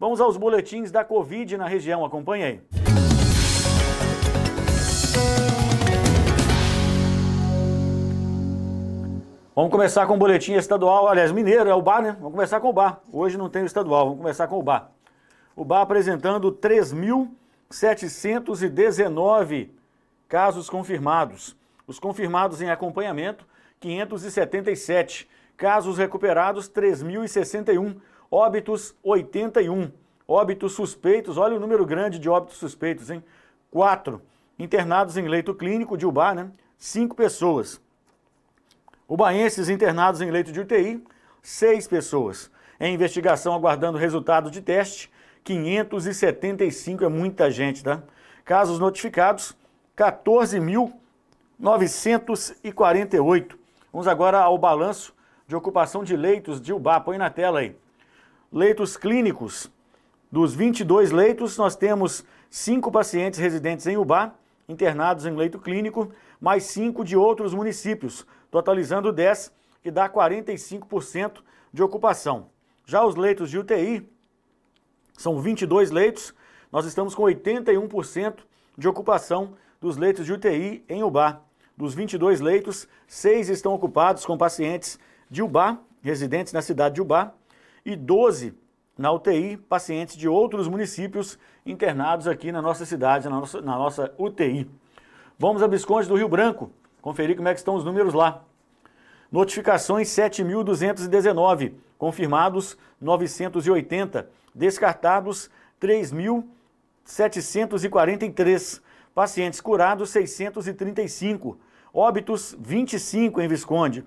Vamos aos boletins da Covid na região. Acompanhe aí. Vamos começar com o boletim estadual, aliás, mineiro, é o bar, né? Vamos começar com o bar. Hoje não tem o estadual, vamos começar com o bar. O bar apresentando 3.719 casos confirmados. Os confirmados em acompanhamento, 577. Casos recuperados, 3.061. Óbitos, 81. Óbitos suspeitos, olha o número grande de óbitos suspeitos, hein? 4. Internados em leito clínico de UBA, né? 5 pessoas. Ubaenses internados em leito de UTI, 6 pessoas. Em investigação aguardando resultado de teste, 575 é muita gente, tá? Casos notificados, 14.948. Vamos agora ao balanço de ocupação de leitos de UBA. Põe na tela aí leitos clínicos. Dos 22 leitos, nós temos cinco pacientes residentes em Uba internados em leito clínico, mais cinco de outros municípios, totalizando 10, que dá 45% de ocupação. Já os leitos de UTI, são 22 leitos, nós estamos com 81% de ocupação dos leitos de UTI em Uba Dos 22 leitos, seis estão ocupados com pacientes de Uba residentes na cidade de Uba e 12 na UTI, pacientes de outros municípios internados aqui na nossa cidade, na nossa, na nossa UTI. Vamos a Visconde do Rio Branco, conferir como é que estão os números lá. Notificações 7.219, confirmados 980, descartados 3.743, pacientes curados 635, óbitos 25 em Visconde.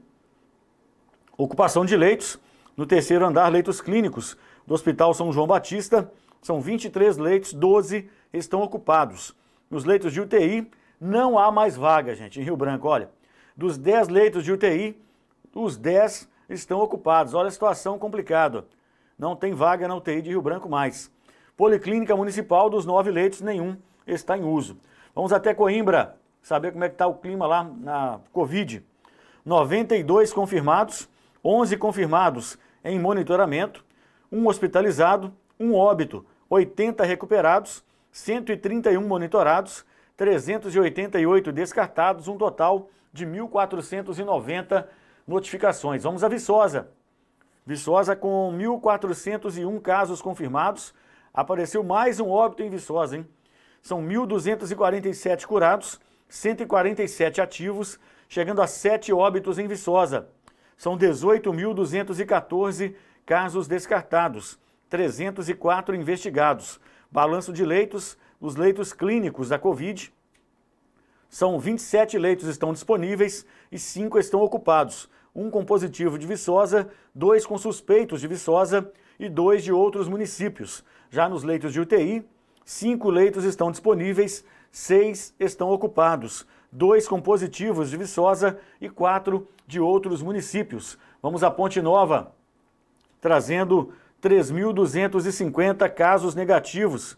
Ocupação de leitos no terceiro andar, leitos clínicos do Hospital São João Batista. São 23 leitos, 12 estão ocupados. Nos leitos de UTI, não há mais vaga, gente, em Rio Branco. Olha, dos 10 leitos de UTI, os 10 estão ocupados. Olha a situação complicada. Não tem vaga na UTI de Rio Branco mais. Policlínica Municipal, dos 9 leitos, nenhum está em uso. Vamos até Coimbra, saber como é que está o clima lá na Covid. 92 confirmados, 11 confirmados em monitoramento, um hospitalizado, um óbito, 80 recuperados, 131 monitorados, 388 descartados, um total de 1.490 notificações. Vamos a Viçosa. Viçosa com 1.401 casos confirmados. Apareceu mais um óbito em Viçosa, hein? São 1.247 curados, 147 ativos, chegando a 7 óbitos em Viçosa. São 18.214 casos descartados, 304 investigados. Balanço de leitos, os leitos clínicos da Covid, são 27 leitos estão disponíveis e 5 estão ocupados. Um com positivo de Viçosa, dois com suspeitos de Viçosa e dois de outros municípios. Já nos leitos de UTI, cinco leitos estão disponíveis, seis estão ocupados dois compositivos de Viçosa e quatro de outros municípios. Vamos à Ponte Nova, trazendo 3.250 casos negativos,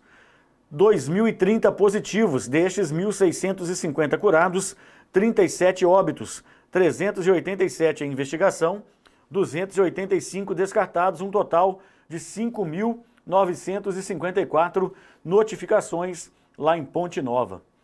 2.030 positivos, destes 1.650 curados, 37 óbitos, 387 em investigação, 285 descartados, um total de 5.954 notificações lá em Ponte Nova.